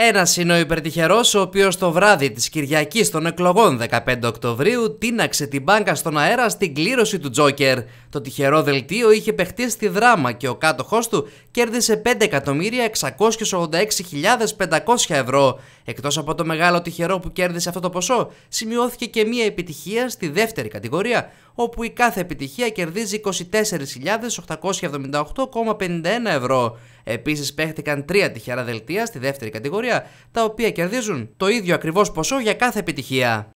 Ένας είναι ο υπερτυχερός, ο οποίος το βράδυ της Κυριακής των εκλογών 15 Οκτωβρίου τίναξε την μπάνκα στον αέρα στην κλήρωση του Τζόκερ. Το τυχερό δελτίο είχε παιχτεί στη δράμα και ο κάτοχός του κέρδισε 5.686.500 ευρώ. Εκτός από το μεγάλο τυχερό που κέρδισε αυτό το ποσό, σημειώθηκε και μία επιτυχία στη δεύτερη κατηγορία, όπου η κάθε επιτυχία κερδίζει 24.878,51 ευρώ. Επίσης, παίχτηκαν τρία τυχερά δελτία στη δεύτερη κατηγορία, τα οποία κερδίζουν το ίδιο ακριβώς ποσό για κάθε επιτυχία.